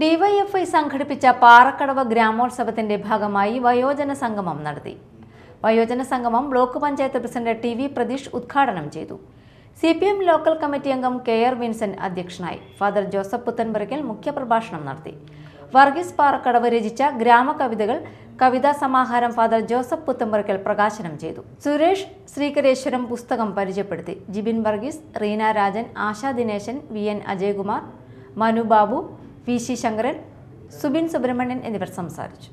DYFI സംഘടിപ്പിച്ച പാറക്കടവ് ഗ്രാമോത്സവത്തിന്റെ ഭാഗമായി വയോജന സംഗമം നടത്തി വയോജന സംഗമം block panchayat president T V Pratheesh ഉദ്ഘാടനം ചെയ്തു C P M local committee അംഗം കെ ആർ വിൻസെന്റ് അധ്യക്ഷനായി ഫാദർ ജോസഫ് പുത്തൻപുരയ്ക്കൽ മുഖ്യപ്രഭാഷണം നടത്തി വർഗീസ് പാറക്കടവ് രചിച്ച ഗ്രാമകവിതകൾ കവിതാ സമാഹാരം ഫാദർ ജോസഫ് പുത്തമ്പുറയ്ക്കൽ പ്രകാശനം ചെയ്തു സുരേഷ് ശ്രീകരേശ്വരം പുസ്തകം പരിചയപ്പെടുത്തി Jibin Varghese Reena Rajan Asha Dineshan V N Ajaykumar Manu Babu V Sankaran Subin Subramanian എന്നിവർ സംസാരിച്ചു